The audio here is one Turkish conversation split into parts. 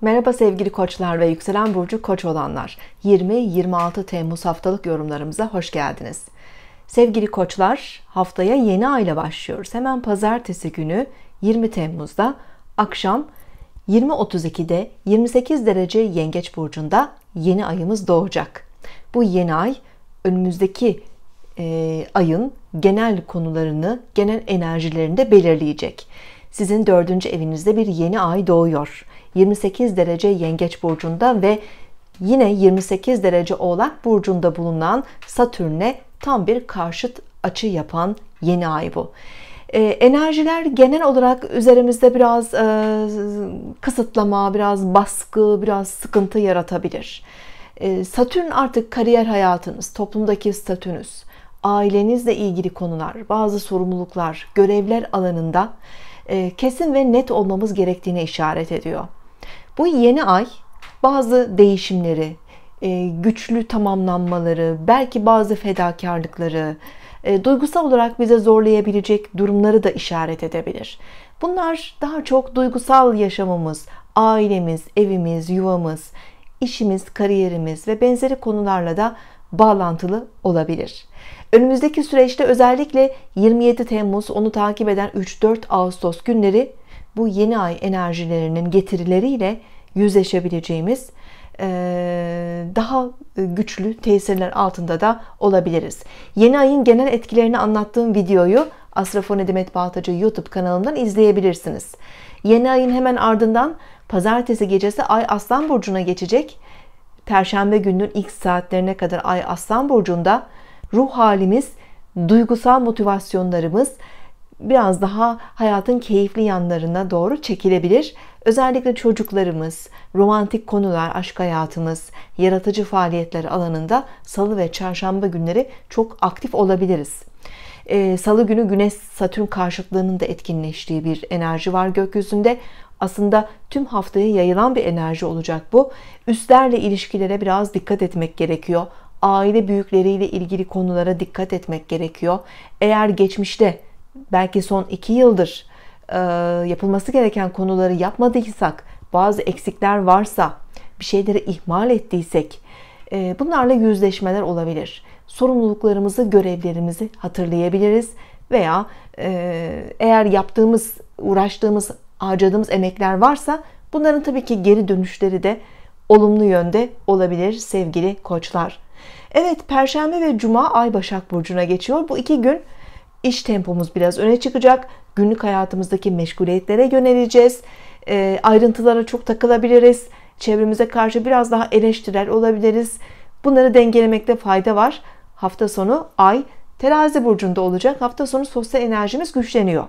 Merhaba sevgili koçlar ve yükselen burcu koç olanlar. 20-26 Temmuz haftalık yorumlarımıza hoş geldiniz. Sevgili koçlar, haftaya yeni ayla başlıyoruz. Hemen pazartesi günü 20 Temmuz'da akşam 20.32'de 28 derece Yengeç burcunda yeni ayımız doğacak. Bu yeni ay önümüzdeki e, ayın genel konularını, genel enerjilerini de belirleyecek. Sizin dördüncü evinizde bir yeni ay doğuyor. 28 derece yengeç burcunda ve yine 28 derece oğlak burcunda bulunan Satürn'e tam bir karşıt açı yapan yeni ay bu. E, enerjiler genel olarak üzerimizde biraz e, kısıtlama, biraz baskı, biraz sıkıntı yaratabilir. E, Satürn artık kariyer hayatınız, toplumdaki statünüz, ailenizle ilgili konular, bazı sorumluluklar, görevler alanında e, kesin ve net olmamız gerektiğini işaret ediyor. Bu yeni ay bazı değişimleri, e, güçlü tamamlanmaları, belki bazı fedakarlıkları, e, duygusal olarak bize zorlayabilecek durumları da işaret edebilir. Bunlar daha çok duygusal yaşamımız, ailemiz, evimiz, yuvamız, işimiz, kariyerimiz ve benzeri konularla da bağlantılı olabilir. Önümüzdeki süreçte özellikle 27 Temmuz onu takip eden 3-4 Ağustos günleri bu yeni ay enerjilerinin getirileriyle yüzleşebileceğimiz daha güçlü tesirler altında da olabiliriz. Yeni ayın genel etkilerini anlattığım videoyu Asrafone Demet Bağtacı YouTube kanalından izleyebilirsiniz. Yeni ayın hemen ardından pazartesi gecesi Ay Aslan Burcu'na geçecek Perşembe gününün ilk saatlerine kadar Ay Aslan burcunda ruh halimiz, duygusal motivasyonlarımız biraz daha hayatın keyifli yanlarına doğru çekilebilir. Özellikle çocuklarımız, romantik konular, aşk hayatımız, yaratıcı faaliyetler alanında salı ve çarşamba günleri çok aktif olabiliriz. E, Salı günü Güneş Satürn karşıtlığının da etkinleştiği bir enerji var gökyüzünde. Aslında tüm haftaya yayılan bir enerji olacak bu. Üstlerle ilişkilere biraz dikkat etmek gerekiyor. Aile büyükleriyle ilgili konulara dikkat etmek gerekiyor. Eğer geçmişte belki son iki yıldır e, yapılması gereken konuları yapmadıysak, bazı eksikler varsa, bir şeyleri ihmal ettiysek, ee, bunlarla yüzleşmeler olabilir. Sorumluluklarımızı, görevlerimizi hatırlayabiliriz veya e, eğer yaptığımız, uğraştığımız, harcadığımız emekler varsa bunların tabii ki geri dönüşleri de olumlu yönde olabilir sevgili koçlar. Evet perşembe ve cuma ay başak burcuna geçiyor. Bu iki gün iş tempomuz biraz öne çıkacak. Günlük hayatımızdaki meşguliyetlere yöneleceğiz. E, ayrıntılara çok takılabiliriz çevremize karşı biraz daha eleştirel olabiliriz. Bunları dengelemekte fayda var. Hafta sonu ay terazi burcunda olacak. Hafta sonu sosyal enerjimiz güçleniyor.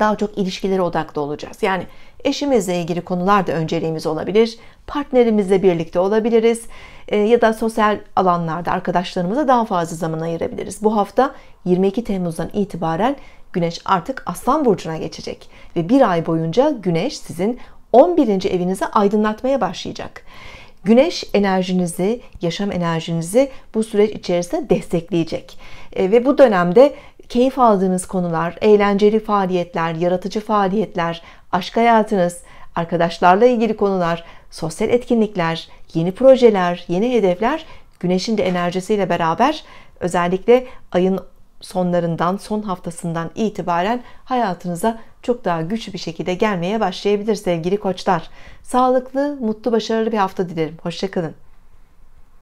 Daha çok ilişkilere odaklı olacağız. Yani eşimizle ilgili konular da önceliğimiz olabilir. Partnerimizle birlikte olabiliriz. E, ya da sosyal alanlarda arkadaşlarımıza daha fazla zaman ayırabiliriz. Bu hafta 22 Temmuz'dan itibaren Güneş artık Aslan Burcu'na geçecek. Ve bir ay boyunca Güneş sizin 11. evinizi aydınlatmaya başlayacak. Güneş enerjinizi, yaşam enerjinizi bu süreç içerisinde destekleyecek. E, ve bu dönemde keyif aldığınız konular, eğlenceli faaliyetler, yaratıcı faaliyetler, aşk hayatınız, arkadaşlarla ilgili konular, sosyal etkinlikler, yeni projeler, yeni hedefler Güneş'in de enerjisiyle beraber özellikle ayın sonlarından, son haftasından itibaren hayatınıza çok daha güçlü bir şekilde gelmeye başlayabilir sevgili koçlar. Sağlıklı, mutlu, başarılı bir hafta dilerim. Hoşçakalın.